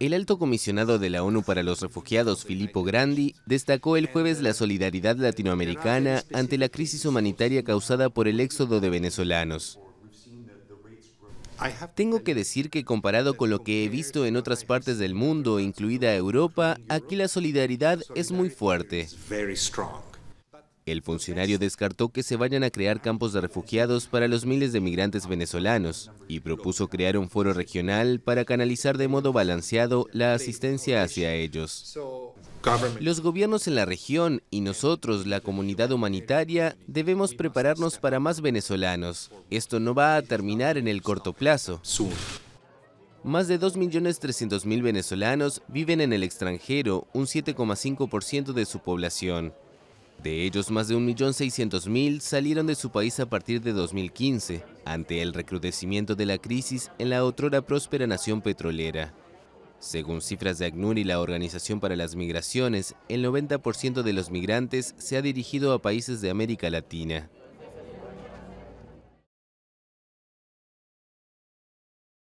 El alto comisionado de la ONU para los refugiados, Filippo Grandi, destacó el jueves la solidaridad latinoamericana ante la crisis humanitaria causada por el éxodo de venezolanos. Tengo que decir que comparado con lo que he visto en otras partes del mundo, incluida Europa, aquí la solidaridad es muy fuerte. El funcionario descartó que se vayan a crear campos de refugiados para los miles de migrantes venezolanos y propuso crear un foro regional para canalizar de modo balanceado la asistencia hacia ellos. Los gobiernos en la región y nosotros, la comunidad humanitaria, debemos prepararnos para más venezolanos. Esto no va a terminar en el corto plazo. Más de 2.300.000 venezolanos viven en el extranjero, un 7,5% de su población. De ellos, más de 1.600.000 salieron de su país a partir de 2015, ante el recrudecimiento de la crisis en la otrora próspera nación petrolera. Según cifras de ACNUR y la Organización para las Migraciones, el 90% de los migrantes se ha dirigido a países de América Latina.